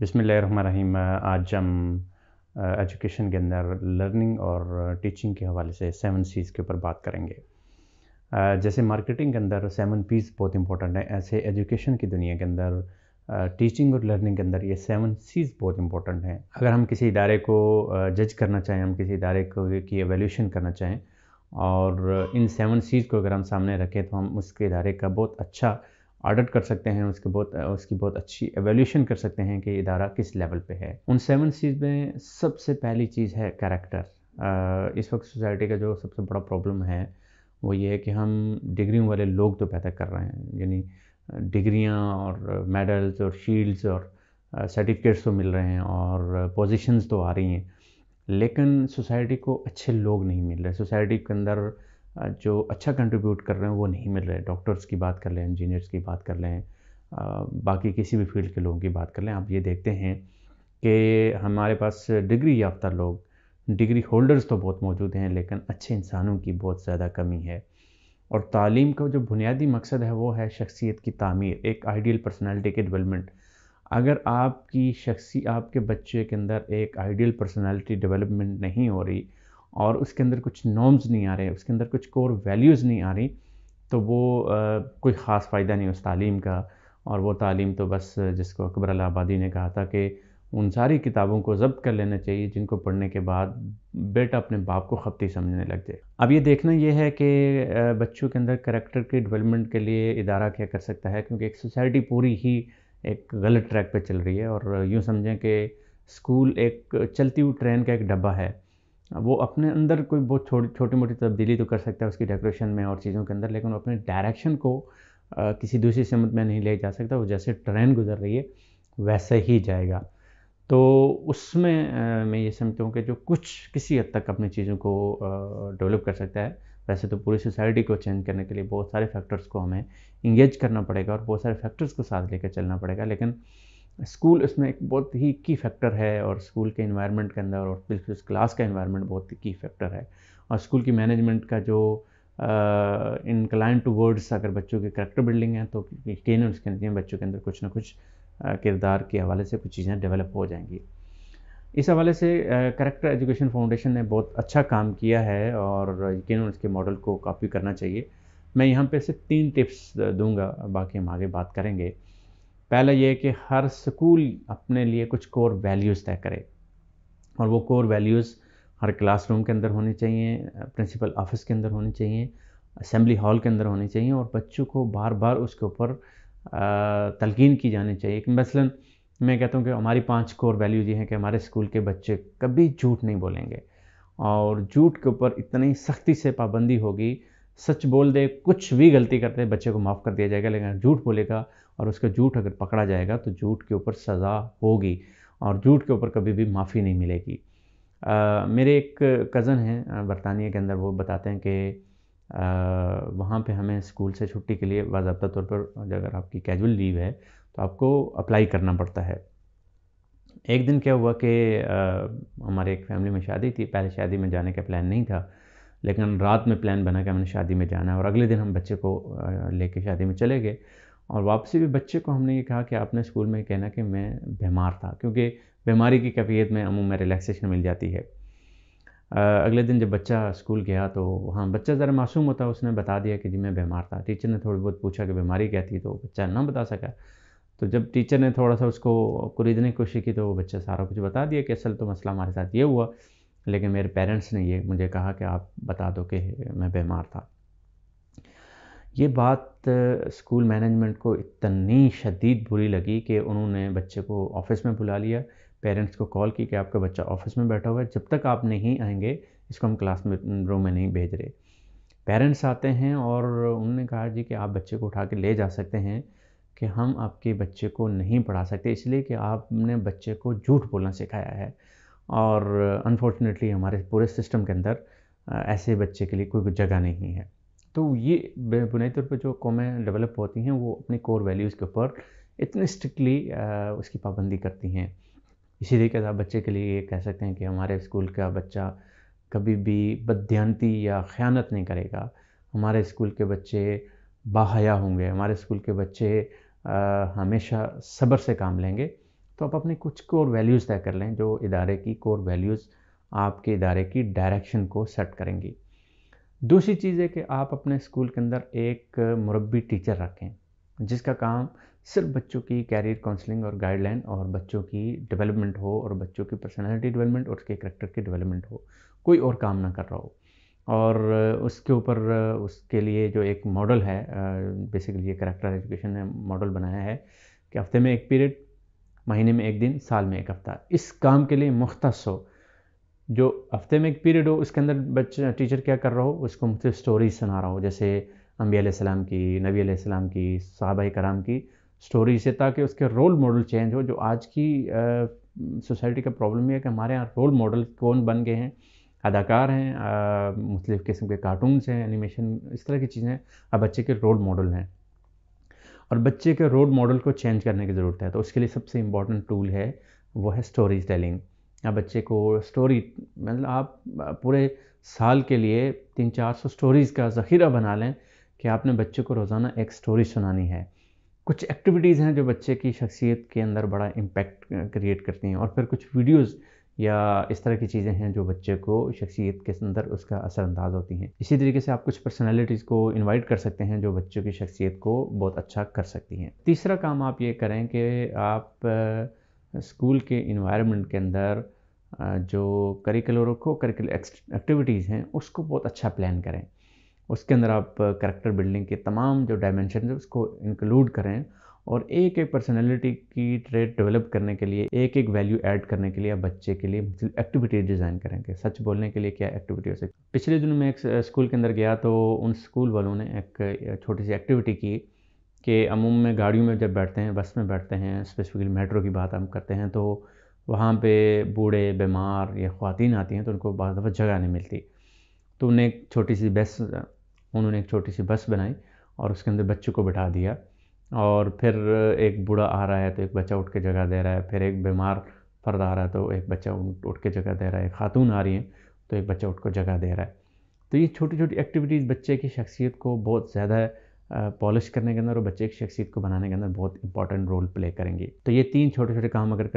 बिसमीम आज हम एजुकेशन के अंदर लर्निंग और टीचिंग के हवाले से सेवन सीज़ के ऊपर बात करेंगे जैसे मार्केटिंग के अंदर सेवन पीस बहुत इंपॉर्टेंट है ऐसे एजुकेशन की दुनिया के अंदर टीचिंग और लर्निंग के अंदर ये सेवन सीज़ बहुत इंपॉर्टेंट हैं अगर हम किसी इदारे को जज करना चाहें हम किसी इदारे को की एवेल्यूशन करना चाहें और इन सेवन सीज़ को अगर हम सामने रखें तो हम उसके इदारे का बहुत अच्छा ऑडिट कर सकते हैं उसके बहुत उसकी बहुत अच्छी एवेल्यूशन कर सकते हैं कि इदारा किस लेवल पे है उन सेवन सीज में सबसे पहली चीज़ है कैरेक्टर इस वक्त सोसाइटी का जो सबसे बड़ा प्रॉब्लम है वो ये है कि हम डिग्रियों वाले लोग तो पैदा कर रहे हैं यानी डिग्रियाँ और मेडल्स और शील्ड्स और सर्टिफिकेट्स तो मिल रहे हैं और पोजिशन तो आ रही हैं लेकिन सोसाइटी को अच्छे लोग नहीं मिल रहे सोसाइटी के अंदर जो अच्छा कंट्रीब्यूट कर रहे हैं वो नहीं मिल रहे डॉक्टर्स की बात कर लें इंजीनियर्स की बात कर लें बाकी किसी भी फील्ड के लोगों की बात कर लें आप ये देखते हैं कि हमारे पास डिग्री याफ्ता लोग डिग्री होल्डर्स तो बहुत मौजूद हैं लेकिन अच्छे इंसानों की बहुत ज़्यादा कमी है और तालीम का जो बुनियादी मकसद है वो है शख्सियत की तमीर एक आइडियल पर्सनैलिटी के डेवलपमेंट अगर आपकी शख्सी आपके बच्चे के अंदर एक आइडियल पर्सनैलिटी डेवलपमेंट नहीं हो रही और उसके अंदर कुछ नॉर्म्स नहीं आ रहे उसके अंदर कुछ कोर वैल्यूज़ नहीं आ रही तो वो आ, कोई ख़ास फ़ायदा नहीं उस तालीम का और वो तालीम तो बस जिसको अकबर आबादी ने कहा था कि उन सारी किताबों को जब्त कर लेना चाहिए जिनको पढ़ने के बाद बेटा अपने बाप को खपती समझने लग जाए अब ये देखना ये है कि बच्चों के अंदर करैक्टर की डेवलपमेंट के लिए इदारा क्या कर सकता है क्योंकि एक सोसाइटी पूरी ही एक गलत ट्रैक पर चल रही है और यूँ समझें कि स्कूल एक चलती हुई ट्रेन का एक डब्बा है वो अपने अंदर कोई बहुत छोटी छोटी मोटी तब्दीली तो कर सकता है उसकी डेकोरेशन में और चीज़ों के अंदर लेकिन वो अपने डायरेक्शन को आ, किसी दूसरी समत में नहीं ले जा सकता वो जैसे ट्रेन गुजर रही है वैसे ही जाएगा तो उसमें आ, मैं ये समझता हूँ कि जो कुछ किसी हद तक अपनी चीज़ों को डेवलप कर सकता है वैसे तो पूरी सोसाइटी को चेंज करने के लिए बहुत सारे फैक्टर्स को हमें इंगेज करना पड़ेगा और बहुत सारे फैक्टर्स को साथ लेकर चलना पड़ेगा लेकिन स्कूल इसमें एक बहुत ही की फैक्टर है और स्कूल के इन्वायरमेंट के अंदर और फिर क्लास का इन्वायरमेंट बहुत ही की फैक्टर है और स्कूल की मैनेजमेंट का जो इनक्लाइन टू वर्ड्स अगर बच्चों के करेक्टर बिल्डिंग है तो यकीन उसके अंदर बच्चों के अंदर कुछ ना कुछ किरदार के हवाले से कुछ चीज़ें डेवलप हो जाएंगी इस हवाले से करेक्टर एजुकेशन फाउंडेशन ने बहुत अच्छा काम किया है और यकीन उसके मॉडल को कॉपी करना चाहिए मैं यहाँ पे सिर्फ तीन टिप्स दूंगा बाकी हम आगे बात करेंगे पहला ये कि हर स्कूल अपने लिए कुछ कोर वैल्यूज़ तय करे और वो कोर वैल्यूज़ हर क्लासरूम के अंदर होनी चाहिए प्रिंसिपल ऑफिस के अंदर होनी चाहिए असम्बली हॉल के अंदर होनी चाहिए और बच्चों को बार बार उसके ऊपर तलकिन की जानी चाहिए मसलन मैं कहता हूँ कि हमारी पांच कोर वैल्यूज ये हैं कि हमारे स्कूल के बच्चे कभी झूठ नहीं बोलेंगे और झूठ के ऊपर इतनी सख्ती से पाबंदी होगी सच बोल दे कुछ भी गलती करते हैं बच्चे को माफ़ कर दिया जाएगा लेकिन झूठ बोलेगा और उसका झूठ अगर पकड़ा जाएगा तो झूठ के ऊपर सज़ा होगी और झूठ के ऊपर कभी भी माफ़ी नहीं मिलेगी आ, मेरे एक कज़न हैं बरतानिया के अंदर वो बताते हैं कि वहाँ पे हमें स्कूल से छुट्टी के लिए बाबा तौर पर अगर आपकी कैजुअल लीव है तो आपको अप्लाई करना पड़ता है एक दिन क्या हुआ कि हमारे एक फैमिली में शादी थी पहले शादी में जाने का प्लान नहीं था लेकिन रात में प्लान बना कि हमने शादी में जाना है और अगले दिन हम बच्चे को लेके शादी में चले गए और वापसी भी बच्चे को हमने ये कहा कि आपने स्कूल में कहना कि मैं बीमार था क्योंकि बीमारी की कैफियत में में रिलैक्सेशन मिल जाती है अगले दिन जब बच्चा स्कूल गया तो हाँ बच्चा ज़रा मासूम होता उसने बता दिया कि जी मैं बीमार था टीचर ने थोड़ी बहुत पूछा कि बीमारी क्या थी तो बच्चा ना बता सका तो जब टीचर ने थोड़ा सा उसको कुरीदने की कोशिश की तो वो बच्चा सारा कुछ बता दिया कि असल तो मसला हमारे साथ ये हुआ लेकिन मेरे पेरेंट्स ने ये मुझे कहा कि आप बता दो कि मैं बीमार था ये बात स्कूल मैनेजमेंट को इतनी शदीद बुरी लगी कि उन्होंने बच्चे को ऑफ़िस में बुला लिया पेरेंट्स को कॉल की कि आपका बच्चा ऑफ़िस में बैठा हुआ है जब तक आप नहीं आएंगे इसको हम क्लास रूम में नहीं भेज रहे पेरेंट्स आते हैं और उन्होंने कहा जी कि आप बच्चे को उठा के ले जा सकते हैं कि हम आपके बच्चे को नहीं पढ़ा सकते इसलिए कि आपने बच्चे को झूठ बोलना सिखाया है और अनफॉर्चुनेटली uh, हमारे पूरे सिस्टम के अंदर uh, ऐसे बच्चे के लिए कोई जगह नहीं है तो ये बुनियादी तौर पर जो कौमें डेवलप होती हैं वो अपने कोर वैल्यूज़ के ऊपर इतने स्ट्रिक्टली uh, उसकी पाबंदी करती हैं इसी तरीके से आप बच्चे के लिए ये कह सकते हैं कि हमारे स्कूल का बच्चा कभी भी बदध्यानती या ख़यानत नहीं करेगा हमारे स्कूल के बच्चे बाहया होंगे हमारे स्कूल के बच्चे आ, हमेशा सब्र से काम लेंगे तो आप अपने कुछ कोर वैल्यूज़ तय कर लें जो इदारे की कोर वैल्यूज़ आपके इदारे की डायरेक्शन को सेट करेंगी दूसरी चीज़ है कि आप अपने स्कूल के अंदर एक मुरबी टीचर रखें जिसका काम सिर्फ बच्चों की कैरियर काउंसलिंग और गाइडलाइन और बच्चों की डेवलपमेंट हो और बच्चों की पर्सनैलिटी डेवलपमेंट और उसके करेक्टर की डेवलपमेंट हो कोई और काम ना कर रहा हो और उसके ऊपर उसके लिए जो एक मॉडल है बेसिकली ये करेक्टर एजुकेशन ने मॉडल बनाया है कि हफ्ते में एक पीरियड महीने में एक दिन साल में एक हफ्ता इस काम के लिए मुख्त हो जो हफ्ते में एक पीरियड हो उसके अंदर बच्चा टीचर क्या कर रहा हो उसको मुझसे स्टोरी सुना रहा हो जैसे अम्बी सलाम की नबी सलाम की साहबा कराम की स्टोरी से ताकि उसके रोल मॉडल चेंज हो जो आज की सोसाइटी का प्रॉब्लम यह है कि हमारे यहाँ रोल मॉडल कौन बन गए हैं अदाकार हैं मुख्तु किस्म के कार्टून्स हैं एनिमेशन इस तरह की चीज़ें अब बच्चे के रोल मॉडल हैं और बच्चे के रोल मॉडल को चेंज करने की ज़रूरत है तो उसके लिए सबसे इम्पॉर्टेंट टूल है वो है स्टोरी टेलिंग आप बच्चे को स्टोरी मतलब आप पूरे साल के लिए तीन चार सौ स्टोरीज़ का ज़खीरा बना लें कि आपने बच्चे को रोज़ाना एक स्टोरी सुनानी है कुछ एक्टिविटीज़ हैं जो बच्चे की शख्सियत के अंदर बड़ा इम्पेक्ट क्रिएट करती हैं और फिर कुछ वीडियोज़ या इस तरह की चीज़ें हैं जो बच्चे को शख्सियत के अंदर उसका असरअंदाज होती हैं इसी तरीके से आप कुछ पर्सनैलिटीज़ को इनवाइट कर सकते हैं जो बच्चों की शख्सियत को बहुत अच्छा कर सकती हैं तीसरा काम आप ये करें कि आप स्कूल के इन्वायरमेंट के अंदर जो करिकुलर को करिकुलर एक्टिविटीज़ हैं उसको बहुत अच्छा प्लान करें उसके अंदर आप करेक्टर बिल्डिंग के तमाम जो डायमेंशन है उसको इंक्लूड करें और एक एक पर्सनैलिटी की ट्रेड डेवलप करने के लिए एक एक वैल्यू ऐड करने के लिए आप बच्चे के लिए एक्टिविटी डिज़ाइन करेंगे सच बोलने के लिए क्या एक्टिविटी हो सकती पिछले दिन मैं एक स्कूल के अंदर गया तो उन स्कूल वालों ने एक छोटी सी एक्टिविटी की कि अमूम में गाड़ियों में जब बैठते हैं बस में बैठते हैं स्पेसिफिकली मेट्रो की बात हम करते हैं तो वहाँ पे बूढ़े बीमार या ख़वातीन आती हैं तो उनको बहुत दफ़ा जगह नहीं मिलती तो उन्हें एक छोटी सी बस उन्होंने एक छोटी सी बस बनाई और उसके अंदर बच्चों को बैठा दिया और फिर एक बूढ़ा आ रहा है तो एक बच्चा उठ के जगह दे रहा है फिर एक बीमार फर्द आ रहा है तो एक बच्चा उठ के जगह दे रहा है खातून आ रही है तो एक बच्चा उठ कर जगह दे रहा है तो ये छोटी छोटी एक्टिविटीज़ बच्चे की शख्सियत को बहुत ज़्यादा पॉलिश करने के अंदर और बच्चे की शख्सियत को बनाने के अंदर बहुत इंपॉर्टेंट रोल प्ले करेंगी तो ये तीन छोटे छोटे काम अगर